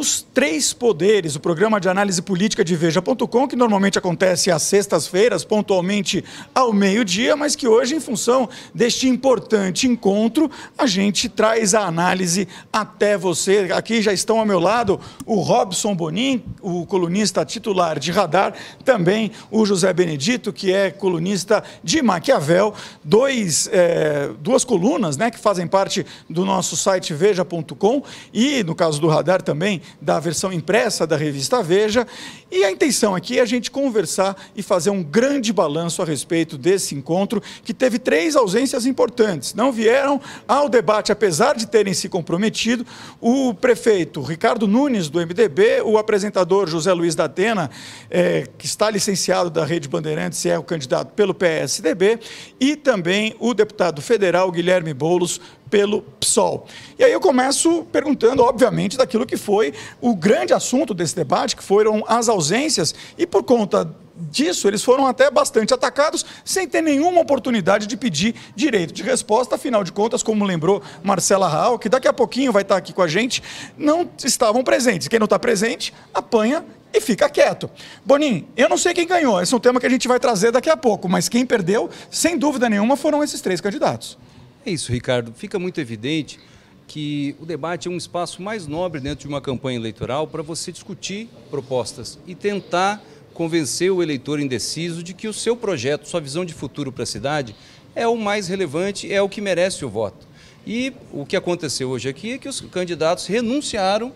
Os três poderes, o programa de análise política de Veja.com, que normalmente acontece às sextas-feiras, pontualmente ao meio-dia, mas que hoje, em função deste importante encontro, a gente traz a análise até você. Aqui já estão ao meu lado o Robson Bonin, o colunista titular de Radar, também o José Benedito, que é colunista de Maquiavel, dois, é, duas colunas né, que fazem parte do nosso site Veja.com e, no caso do Radar também, da versão impressa da revista Veja. E a intenção aqui é a gente conversar e fazer um grande balanço a respeito desse encontro, que teve três ausências importantes. Não vieram ao debate, apesar de terem se comprometido, o prefeito Ricardo Nunes, do MDB, o apresentador José Luiz da Atena, é, que está licenciado da Rede Bandeirantes e é o candidato pelo PSDB, e também o deputado federal Guilherme Boulos, pelo PSOL. E aí eu começo perguntando, obviamente, daquilo que foi o grande assunto desse debate, que foram as ausências, e por conta disso, eles foram até bastante atacados, sem ter nenhuma oportunidade de pedir direito de resposta. Afinal de contas, como lembrou Marcela Raul, que daqui a pouquinho vai estar aqui com a gente, não estavam presentes. Quem não está presente, apanha e fica quieto. Bonin, eu não sei quem ganhou, esse é um tema que a gente vai trazer daqui a pouco, mas quem perdeu, sem dúvida nenhuma, foram esses três candidatos. É isso, Ricardo. Fica muito evidente que o debate é um espaço mais nobre dentro de uma campanha eleitoral para você discutir propostas e tentar convencer o eleitor indeciso de que o seu projeto, sua visão de futuro para a cidade é o mais relevante, é o que merece o voto. E o que aconteceu hoje aqui é que os candidatos renunciaram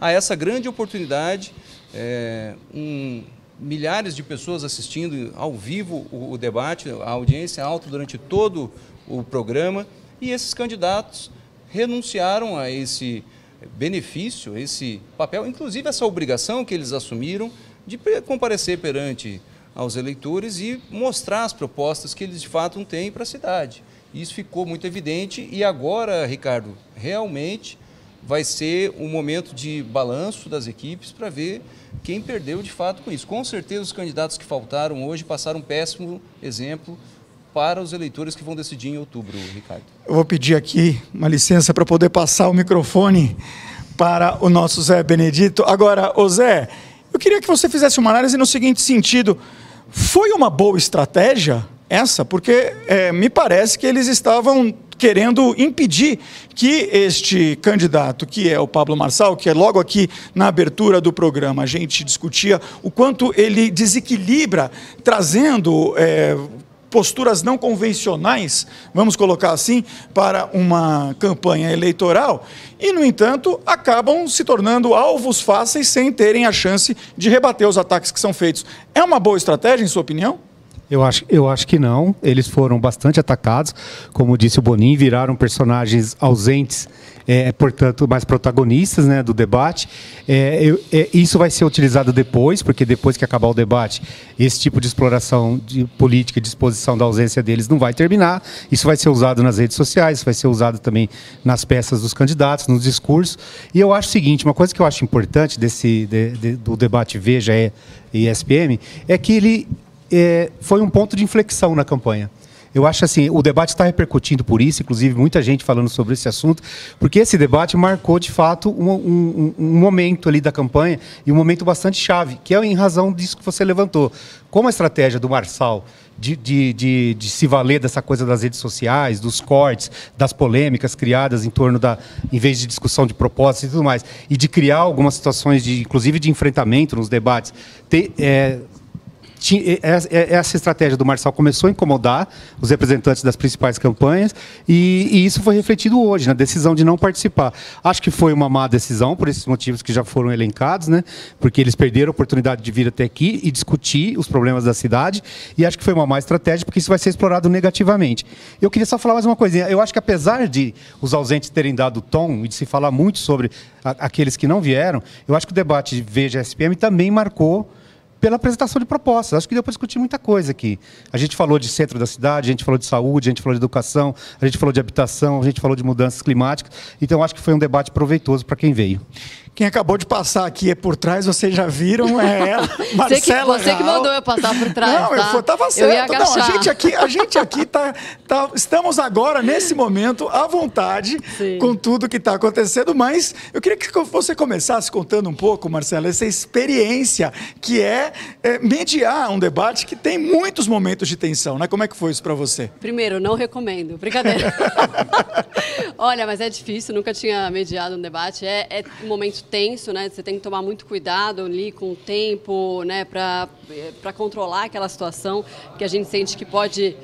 a essa grande oportunidade, é, um, milhares de pessoas assistindo ao vivo o, o debate, a audiência alta durante todo o programa, e esses candidatos renunciaram a esse benefício, a esse papel, inclusive essa obrigação que eles assumiram de comparecer perante aos eleitores e mostrar as propostas que eles de fato têm para a cidade. Isso ficou muito evidente e agora, Ricardo, realmente vai ser um momento de balanço das equipes para ver quem perdeu de fato com isso. Com certeza os candidatos que faltaram hoje passaram um péssimo exemplo para os eleitores que vão decidir em outubro, Ricardo? Eu vou pedir aqui uma licença para poder passar o microfone para o nosso Zé Benedito. Agora, ô Zé, eu queria que você fizesse uma análise no seguinte sentido: foi uma boa estratégia essa? Porque é, me parece que eles estavam querendo impedir que este candidato, que é o Pablo Marçal, que é logo aqui na abertura do programa, a gente discutia o quanto ele desequilibra, trazendo é, posturas não convencionais, vamos colocar assim, para uma campanha eleitoral, e, no entanto, acabam se tornando alvos fáceis sem terem a chance de rebater os ataques que são feitos. É uma boa estratégia, em sua opinião? Eu acho, eu acho que não. Eles foram bastante atacados. Como disse o Bonin, viraram personagens ausentes, é, portanto, mais protagonistas né, do debate. É, eu, é, isso vai ser utilizado depois, porque depois que acabar o debate, esse tipo de exploração de política, de exposição da ausência deles não vai terminar. Isso vai ser usado nas redes sociais, vai ser usado também nas peças dos candidatos, nos discursos. E eu acho o seguinte: uma coisa que eu acho importante desse, de, de, do debate Veja e ESPM é que ele é, foi um ponto de inflexão na campanha. Eu acho assim, o debate está repercutindo por isso, inclusive muita gente falando sobre esse assunto, porque esse debate marcou de fato um, um, um, momento ali da campanha e um momento bastante chave, que é em razão disso que você levantou. Como a estratégia do Marçal de, de, de, de se valer dessa coisa das redes sociais, dos cortes, das polêmicas criadas em torno da, em vez de discussão de propostas e tudo mais, e de criar algumas situações de, inclusive de enfrentamento nos debates, ter, é, essa estratégia do Marçal começou a incomodar os representantes das principais campanhas e, e, isso foi refletido hoje na decisão de não participar. Acho que foi uma má decisão por esses motivos que já foram elencados, né? Porque eles perderam a oportunidade de vir até aqui e discutir os problemas da cidade e acho que foi uma má estratégia porque isso vai ser explorado negativamente. Eu queria só falar mais uma coisinha. Eu acho que apesar de os ausentes terem dado tom e de se falar muito sobre a, aqueles que não vieram, eu acho que o debate Veja SPM também marcou pela apresentação de propostas. Acho que deu para discutir muita coisa aqui. A gente falou de centro da cidade, a gente falou de saúde, a gente falou de educação, a gente falou de habitação, a gente falou de mudanças climáticas. Então, acho que foi um debate proveitoso para quem veio. Quem acabou de passar aqui é por trás, vocês já viram, é ela, Marcela Você que, você que mandou eu passar por trás, Não, tá? eu fui, tava certo. Não, a gente aqui, a gente aqui tá, tá estamos agora, nesse momento, à vontade Sim. com tudo que está acontecendo, mas eu queria que você começasse contando um pouco, Marcela, essa experiência que é, é mediar um debate que tem muitos momentos de tensão, né? Como é que foi isso para você? Primeiro, não recomendo, brincadeira. Olha, mas é difícil, nunca tinha mediado um debate, é, é um momento tenso, né? Você tem que tomar muito cuidado ali com o tempo, né? Para controlar aquela situação que a gente sente que pode,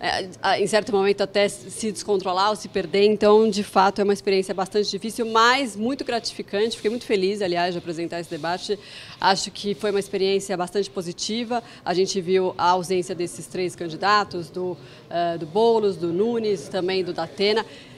é, em certo momento, até se descontrolar ou se perder. Então, de fato, é uma experiência bastante difícil, mas muito gratificante. Fiquei muito feliz, aliás, de apresentar esse debate. Acho que foi uma experiência bastante positiva. A gente viu a ausência desses três candidatos, do, é, do Boulos, do Nunes, também do Datena. Da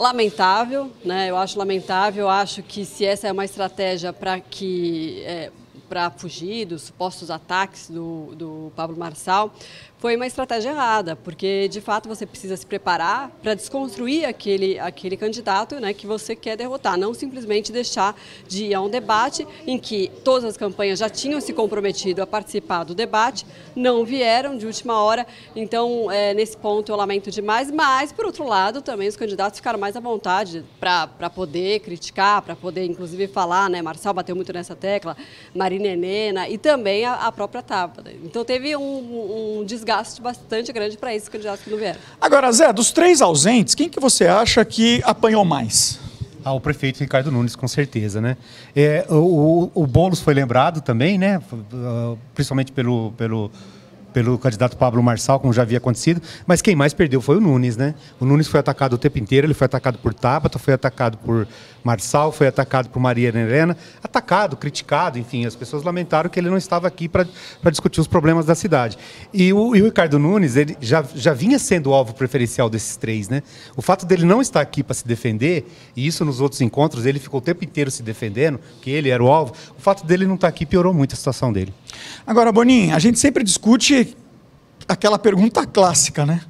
lamentável, né? Eu acho lamentável. Eu acho que se essa é uma estratégia para que é, para fugir dos supostos ataques do, do Pablo Marçal, foi uma estratégia errada, porque de fato você precisa se preparar para desconstruir aquele, aquele candidato né, que você quer derrotar, não simplesmente deixar de ir a um debate em que todas as campanhas já tinham se comprometido a participar do debate, não vieram de última hora, então é, nesse ponto eu lamento demais, mas por outro lado também os candidatos ficaram mais à vontade para poder criticar, para poder inclusive falar, né, Marçal bateu muito nessa tecla, Marina Helena e também a, a própria Tábata. Então teve um, um desgaste desgaste bastante grande para esses candidatos que não vieram. Agora, Zé, dos três ausentes, quem que você acha que apanhou mais? Ah, o prefeito Ricardo Nunes, com certeza, né? É, o, o, o Boulos foi lembrado também, né? Ah, principalmente pelo, pelo, pelo candidato Pablo Marçal, como já havia acontecido, mas quem mais perdeu foi o Nunes, né? O Nunes foi atacado o tempo inteiro, ele foi atacado por Tabata, foi atacado por, Marçal foi atacado por Maria Helena, atacado, criticado, enfim, as pessoas lamentaram que ele não estava aqui para discutir os problemas da cidade. E o, e o Ricardo Nunes, ele já, já vinha sendo o alvo preferencial desses três, né? O fato dele não estar aqui para se defender, e isso nos outros encontros, ele ficou o tempo inteiro se defendendo, que ele era o alvo, o fato dele não estar tá aqui piorou muito a situação dele. Agora, Boninho, a gente sempre discute aquela pergunta clássica, né?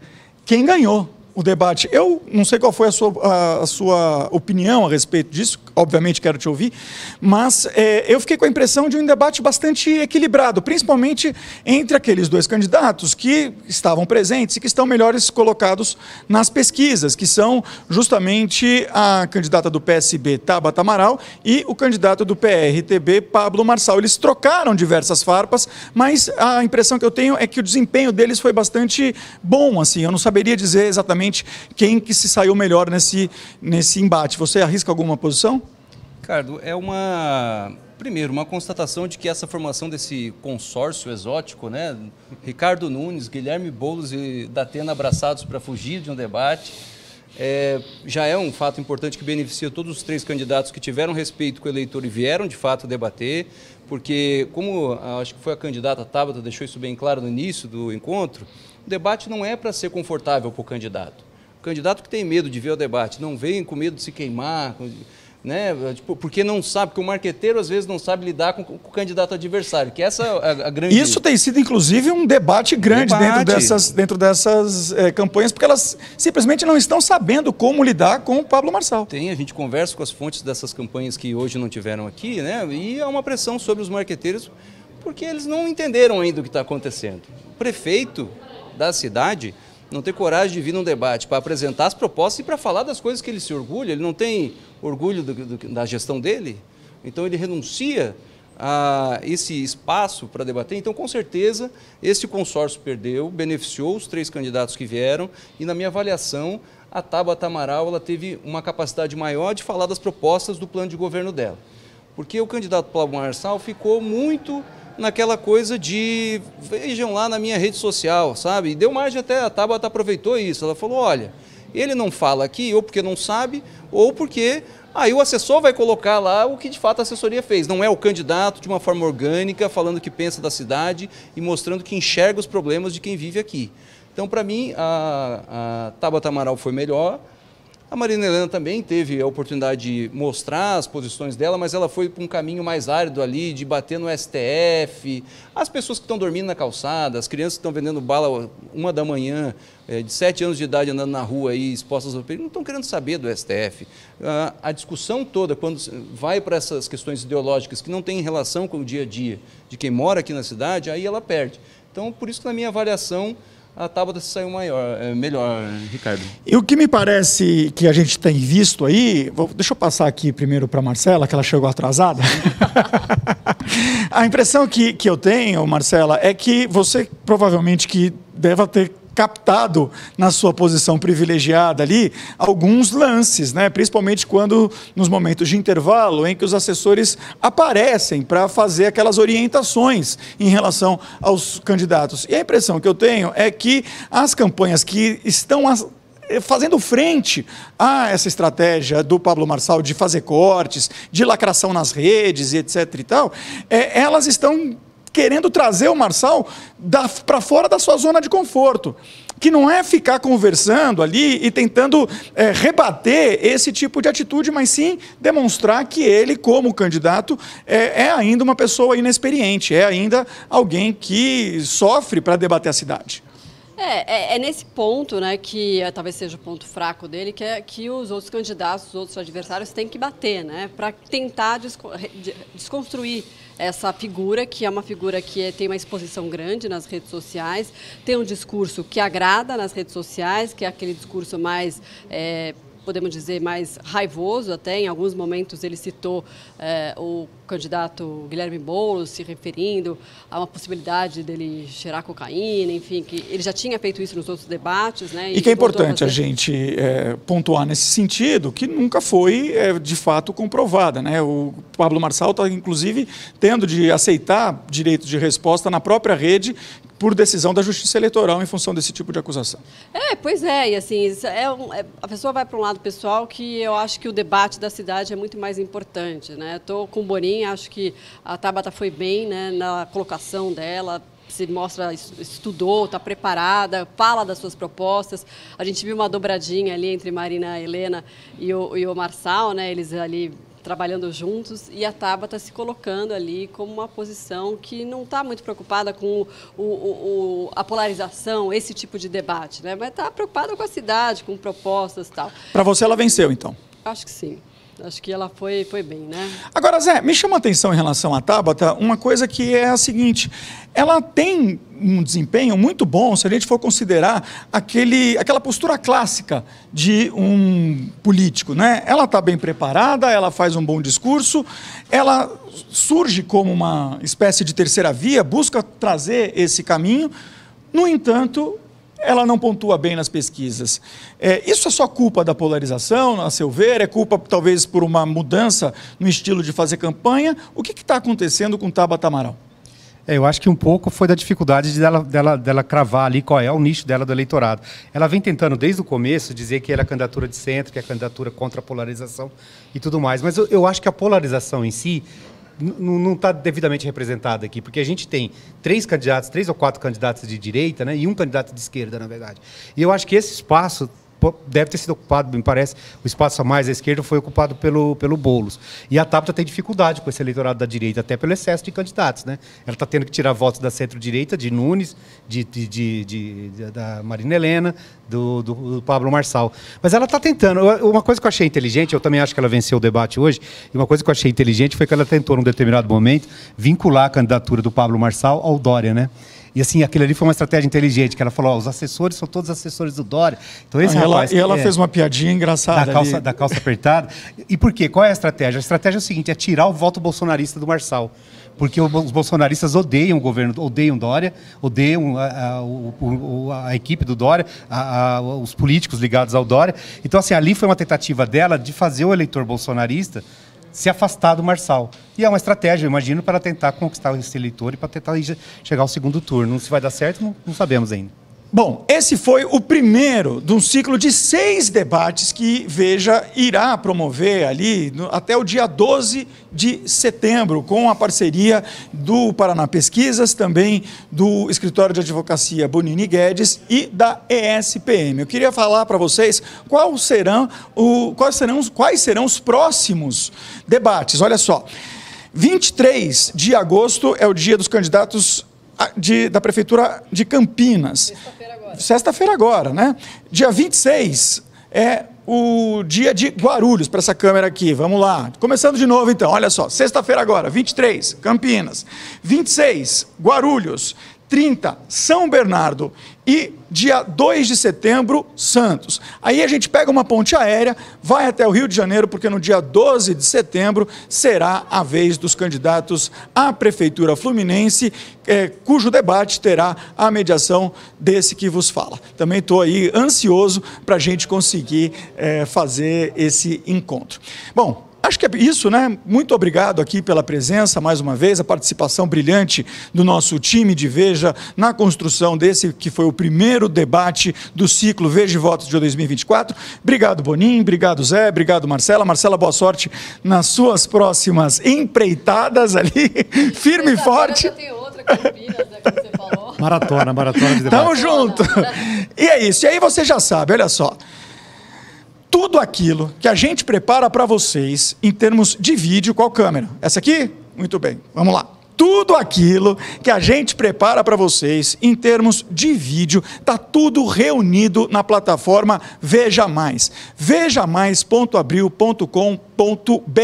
Quem ganhou? o debate. Eu não sei qual foi a sua, a, a sua opinião a respeito disso, obviamente quero te ouvir, mas é, eu fiquei com a impressão de um debate bastante equilibrado, principalmente entre aqueles dois candidatos que estavam presentes e que estão melhores colocados nas pesquisas, que são justamente a candidata do PSB, Tabata Amaral, e o candidato do PRTB, Pablo Marçal. Eles trocaram diversas farpas, mas a impressão que eu tenho é que o desempenho deles foi bastante bom, assim, eu não saberia dizer exatamente quem que se saiu melhor nesse, nesse embate. Você arrisca alguma posição? Ricardo, é uma primeiro, uma constatação de que essa formação desse consórcio exótico, né? Ricardo Nunes, Guilherme Boulos e Datena abraçados para fugir de um debate, é, já é um fato importante que beneficia todos os três candidatos que tiveram respeito com o eleitor e vieram de fato debater porque como acho que foi a candidata Tabata deixou isso bem claro no início do encontro, o debate não é para ser confortável para o candidato. O candidato que tem medo de ver o debate, não vem com medo de se queimar, né? Tipo, porque não sabe, porque o marqueteiro às vezes não sabe lidar com, o candidato adversário, que essa é a, grande... Isso tem sido, inclusive, um debate grande debate. dentro dessas, dentro dessas é, campanhas, porque elas simplesmente não estão sabendo como lidar com o Pablo Marçal. Tem, a gente conversa com as fontes dessas campanhas que hoje não tiveram aqui, né? E há uma pressão sobre os marqueteiros, porque eles não entenderam ainda o que está acontecendo. O prefeito da cidade não tem coragem de vir num debate para apresentar as propostas e para falar das coisas que ele se orgulha, ele não tem orgulho do, do, da gestão dele, então ele renuncia a esse espaço para debater. Então, com certeza, esse consórcio perdeu, beneficiou os três candidatos que vieram e, na minha avaliação, a Tabata Amaral ela teve uma capacidade maior de falar das propostas do plano de governo dela. Porque o candidato Pablo Marçal ficou muito naquela coisa de vejam lá na minha rede social, sabe? E deu margem até, a Tabata aproveitou isso. Ela falou: olha, ele não fala aqui, ou porque não sabe, ou porque aí o assessor vai colocar lá o que de fato a assessoria fez. Não é o candidato de uma forma orgânica, falando o que pensa da cidade e mostrando que enxerga os problemas de quem vive aqui. Então, para mim, a, a Tabata Amaral foi melhor. A Marina Helena também teve a oportunidade de mostrar as posições dela, mas ela foi para um caminho mais árido ali, de bater no STF, as pessoas que estão dormindo na calçada, as crianças que estão vendendo bala uma da manhã, é, de sete anos de idade andando na rua aí, expostas ao perigo, não estão querendo saber do STF. Ah, a discussão toda, quando vai para essas questões ideológicas que não têm relação com o dia a dia de quem mora aqui na cidade, aí ela perde. Então, por isso que na minha avaliação, a tábua saiu maior, é melhor, Ricardo. E o que me parece que a gente tem visto aí, vou, deixa eu passar aqui primeiro para Marcela, que ela chegou atrasada. a impressão que, que eu tenho, Marcela, é que você provavelmente que deva ter captado na sua posição privilegiada ali alguns lances, né? principalmente quando nos momentos de intervalo em que os assessores aparecem para fazer aquelas orientações em relação aos candidatos. E a impressão que eu tenho é que as campanhas que estão eh, fazendo frente a essa estratégia do Pablo Marçal de fazer cortes, de lacração nas redes e etc e tal, é, elas estão querendo trazer o Marçal para fora da sua zona de conforto. Que não é ficar conversando ali e tentando é, rebater esse tipo de atitude, mas sim demonstrar que ele, como candidato, é, é ainda uma pessoa inexperiente, é ainda alguém que sofre para debater a cidade. É, é, é, nesse ponto, né, que é, talvez seja o ponto fraco dele, que é que os outros candidatos, os outros adversários têm que bater, né, para tentar desco desconstruir essa figura, que é uma figura que é, tem uma exposição grande nas redes sociais, tem um discurso que agrada nas redes sociais, que é aquele discurso mais. É, podemos dizer, mais raivoso até. Em alguns momentos ele citou eh, o candidato Guilherme Boulos, se referindo a uma possibilidade dele cheirar cocaína, enfim, que ele já tinha feito isso nos outros debates. Né, e, e que é importante a, fazer... a gente é, pontuar nesse sentido, que nunca foi, é, de fato, comprovada. Né? O Pablo Marçal está, inclusive, tendo de aceitar direito de resposta na própria rede por decisão da Justiça Eleitoral em função desse tipo de acusação. É, pois é, e assim, é um, é, a pessoa vai para um lado pessoal que eu acho que o debate da cidade é muito mais importante, né? Estou com o Bonin, acho que a Tabata foi bem né, na colocação dela, se mostra, estudou, está preparada, fala das suas propostas. A gente viu uma dobradinha ali entre Marina Helena e o, e o Marçal, né? Eles ali trabalhando juntos e a Tabata tá se colocando ali como uma posição que não está muito preocupada com o, o, o, a polarização, esse tipo de debate, né? mas está preocupada com a cidade, com propostas e tal. Para você ela venceu, então? Acho que sim. Acho que ela foi, foi bem, né? Agora, Zé, me chama a atenção em relação à Tabata uma coisa que é a seguinte: ela tem um desempenho muito bom se a gente for considerar aquele, aquela postura clássica de um político, né? Ela está bem preparada, ela faz um bom discurso, ela surge como uma espécie de terceira via, busca trazer esse caminho. No entanto, ela não pontua bem nas pesquisas. É, isso é só culpa da polarização, a seu ver? É culpa, talvez, por uma mudança no estilo de fazer campanha? O que está acontecendo com Tabata Amaral? É, eu acho que um pouco foi da dificuldade dela, dela, dela cravar ali qual é o nicho dela do eleitorado. Ela vem tentando, desde o começo, dizer que ela é candidatura de centro, que é candidatura contra a polarização e tudo mais. Mas eu, eu acho que a polarização em si não está devidamente representada aqui, porque a gente tem três candidatos, três ou quatro candidatos de direita, né, e um candidato de esquerda, na verdade. E eu acho que esse espaço deve ter sido ocupado, me parece, o espaço a mais à esquerda foi ocupado pelo, pelo Boulos. E a TAPTA tem dificuldade com esse eleitorado da direita, até pelo excesso de candidatos. Né? Ela está tendo que tirar votos da centro-direita, de Nunes, de, de, de, de, da Marina Helena, do, do, do Pablo Marçal. Mas ela está tentando. Uma coisa que eu achei inteligente, eu também acho que ela venceu o debate hoje, e uma coisa que eu achei inteligente foi que ela tentou, num determinado momento, vincular a candidatura do Pablo Marçal ao Dória, né? E assim, aquilo ali foi uma estratégia inteligente, que ela falou, os assessores são todos assessores do Dória. Então esse ah, rapaz... E ela é, fez uma piadinha engraçada da calça, ali. Da calça apertada. E por quê? Qual é a estratégia? A estratégia é o seguinte, é tirar o voto bolsonarista do Marçal. Porque os bolsonaristas odeiam o governo, odeiam Dória, odeiam a, ah, ah, a, a equipe do Dória, a, os políticos ligados ao Dória. Então, assim, ali foi uma tentativa dela de fazer o eleitor bolsonarista se afastar do Marçal. E é uma estratégia, eu imagino, para tentar conquistar esse eleitor e para tentar chegar ao segundo turno. Se vai dar certo, não, não sabemos ainda. Bom, esse foi o primeiro de um ciclo de seis debates que Veja irá promover ali no, até o dia 12 de setembro, com a parceria do Paraná Pesquisas, também do Escritório de Advocacia Bonini Guedes e da ESPM. Eu queria falar para vocês quais serão, o, quais, serão, quais serão os próximos debates. Olha só. 23 de agosto é o dia dos candidatos de, da Prefeitura de Campinas. Sexta-feira agora, né? Dia 26 é o dia de Guarulhos para essa câmera aqui. Vamos lá. Começando de novo então. Olha só, sexta-feira agora, 23, Campinas. 26, Guarulhos. 30, São Bernardo. E dia 2 de setembro, Santos. Aí a gente pega uma ponte aérea, vai até o Rio de Janeiro, porque no dia 12 de setembro será a vez dos candidatos à Prefeitura Fluminense, é, cujo debate terá a mediação desse que vos fala. Também estou aí ansioso para a gente conseguir é, fazer esse encontro. Bom, Acho que é isso, né? Muito obrigado aqui pela presença, mais uma vez, a participação brilhante do nosso time de Veja na construção desse que foi o primeiro debate do ciclo Veja e Votos de 2024. Obrigado, Boninho, obrigado, Zé, obrigado, Marcela. Marcela, boa sorte nas suas próximas empreitadas ali, firme e forte. Campinas, né, que você falou. Maratona, maratona de debate. Tamo junto. E é isso. E aí você já sabe, olha só tudo aquilo que a gente prepara para vocês em termos de vídeo, qual câmera? Essa aqui? Muito bem, vamos lá. Tudo aquilo que a gente prepara para vocês em termos de vídeo, está tudo reunido na plataforma Veja Mais. Vejamais.abril.com.br.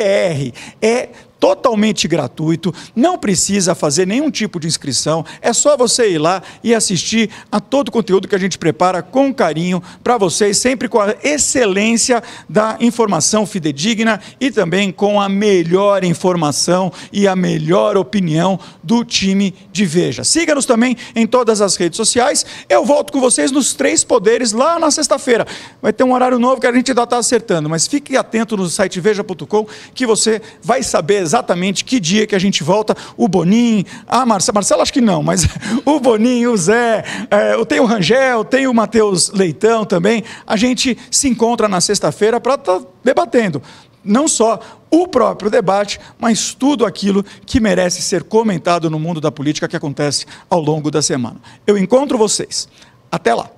É totalmente gratuito, não precisa fazer nenhum tipo de inscrição, é só você ir lá e assistir a todo o conteúdo que a gente prepara com carinho para vocês, sempre com a excelência da informação fidedigna e também com a melhor informação e a melhor opinião do time de Veja. Siga-nos também em todas as redes sociais. Eu volto com vocês nos três poderes lá na sexta-feira. Vai ter um horário novo que a gente ainda está acertando, mas fique atento no site veja.com que você vai saber exatamente exatamente que dia que a gente volta. O Boninho, a ah, Marcela, Marcela acho que não, mas o Boninho, o Zé, é, tenho o Rangel, tem o Matheus Leitão também. A gente se encontra na sexta-feira para estar tá debatendo não só o próprio debate, mas tudo aquilo que merece ser comentado no mundo da política que acontece ao longo da semana. Eu encontro vocês. Até lá!